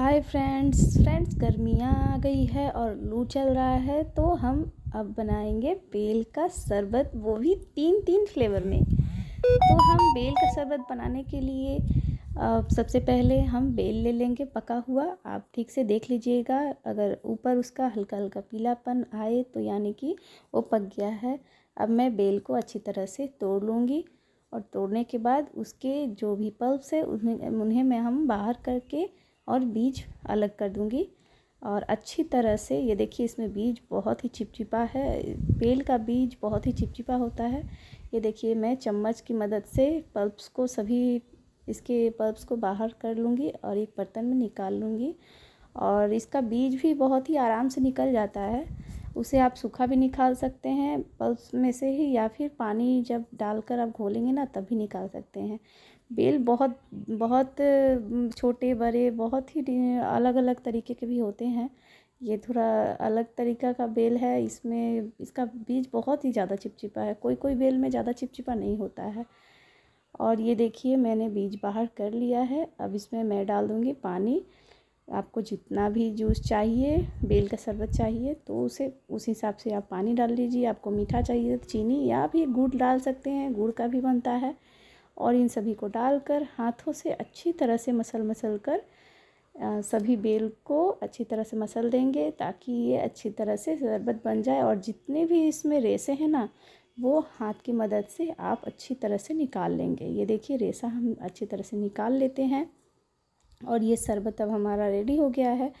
hi friends friends गर्मियाँ आ गई है और लू चल रहा है तो हम अब बनाएंगे बेल का शरबत वो भी तीन तीन फ्लेवर में तो हम बेल का शरबत बनाने के लिए सबसे पहले हम बेल ले लेंगे पका हुआ आप ठीक से देख लीजिएगा अगर ऊपर उसका हल्का हल्का पीलापन आए तो यानी कि वो पक गया है अब मैं बेल को अच्छी तरह से तोड़ लूँगी और तोड़ने के बाद उसके जो भी पल्ब्स है उन्हें उन्हें मैं हम बाहर करके और बीज अलग कर दूँगी और अच्छी तरह से ये देखिए इसमें बीज बहुत ही चिपचिपा है बेल का बीज बहुत ही चिपचिपा होता है ये देखिए मैं चम्मच की मदद से पल्प्स को सभी इसके पल्प्स को बाहर कर लूँगी और एक बर्तन में निकाल लूँगी और इसका बीज भी बहुत ही आराम से निकल जाता है उसे आप सूखा भी निकाल सकते हैं पल्स में से ही या फिर पानी जब डालकर आप घोलेंगे ना तब भी निकाल सकते हैं बेल बहुत बहुत छोटे बड़े बहुत ही अलग अलग तरीके के भी होते हैं ये थोड़ा अलग तरीका का बेल है इसमें इसका बीज बहुत ही ज़्यादा चिपचिपा है कोई कोई बेल में ज़्यादा चिपचिपा नहीं होता है और ये देखिए मैंने बीज बाहर कर लिया है अब इसमें मैं डाल दूँगी पानी आपको जितना भी जूस चाहिए बेल का शरबत चाहिए तो उसे उस हिसाब से आप पानी डाल लीजिए आपको मीठा चाहिए तो चीनी या भी गुड़ डाल सकते हैं गुड़ का भी बनता है और इन सभी को डालकर हाथों से अच्छी तरह से मसल मसल कर सभी बेल को अच्छी तरह से मसल देंगे ताकि ये अच्छी तरह से शरबत बन जाए और जितने भी इसमें रेसे हैं ना वो हाथ की मदद से आप अच्छी तरह से निकाल लेंगे ये देखिए रेसा हम अच्छी तरह से निकाल लेते हैं और ये शरबत अब हमारा रेडी हो गया है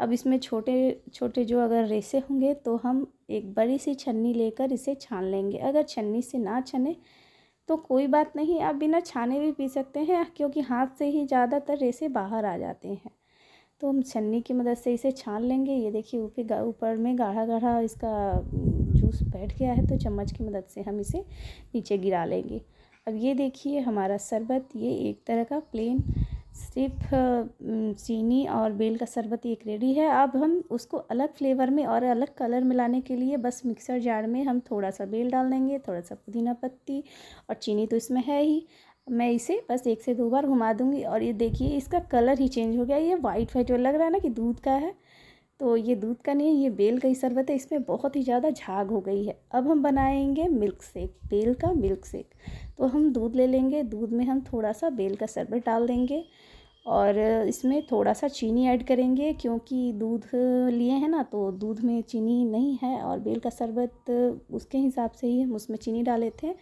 अब इसमें छोटे छोटे जो अगर रेसे होंगे तो हम एक बड़ी सी छन्नी लेकर इसे छान लेंगे अगर छन्नी से ना छने तो कोई बात नहीं आप बिना छाने भी पी सकते हैं क्योंकि हाथ से ही ज़्यादातर रेसे बाहर आ जाते हैं तो हम छन्नी की मदद से इसे छान लेंगे ये देखिए ऊपर ऊपर में गाढ़ा गाढ़ा इसका जूस बैठ गया है तो चम्मच की मदद से हम इसे नीचे गिरा लेंगे अब ये देखिए हमारा शरबत ये एक तरह का प्लेन सिर्फ चीनी और बेल का शरबत एक रेडी है अब हम उसको अलग फ्लेवर में और अलग कलर मिलाने के लिए बस मिक्सर जार में हम थोड़ा सा बेल डाल देंगे थोड़ा सा पुदीना पत्ती और चीनी तो इसमें है ही मैं इसे बस एक से दो बार घुमा दूंगी और ये देखिए इसका कलर ही चेंज हो गया ये वाइट वाइट लग रहा है ना कि दूध का है तो ये दूध का नहीं ये बेल का ही शरबत है इसमें बहुत ही ज़्यादा झाग हो गई है अब हम बनाएंगे मिल्क शेक बेल का मिल्क शेक तो हम दूध ले लेंगे दूध में हम थोड़ा सा बेल का शरबत डाल देंगे और इसमें थोड़ा सा चीनी ऐड करेंगे क्योंकि दूध लिए हैं ना तो दूध में चीनी नहीं है और बेल का शरबत उसके हिसाब से ही हम उसमें चीनी डाले थे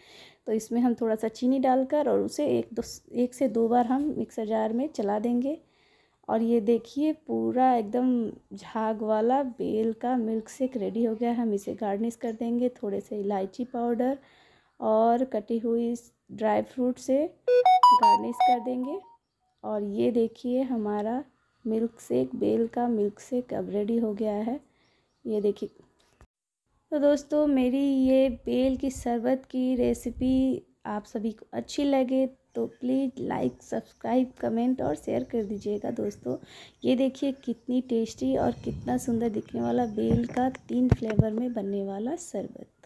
तो इसमें हम थोड़ा सा चीनी डालकर और उसे एक दो एक से दो बार हम मिक्सर जार में चला देंगे और ये देखिए पूरा एकदम झाग वाला बेल का मिल्क शेक रेडी हो गया है हम इसे गार्निश कर देंगे थोड़े से इलायची पाउडर और कटी हुई ड्राई फ्रूट से गार्निश कर देंगे और ये देखिए हमारा मिल्क सेक बेल का मिल्क शेक अब रेडी हो गया है ये देखिए तो दोस्तों मेरी ये बेल की शरबत की रेसिपी आप सभी को अच्छी लगे तो प्लीज़ लाइक सब्सक्राइब कमेंट और शेयर कर दीजिएगा दोस्तों ये देखिए कितनी टेस्टी और कितना सुंदर दिखने वाला बेल का तीन फ्लेवर में बनने वाला शरबत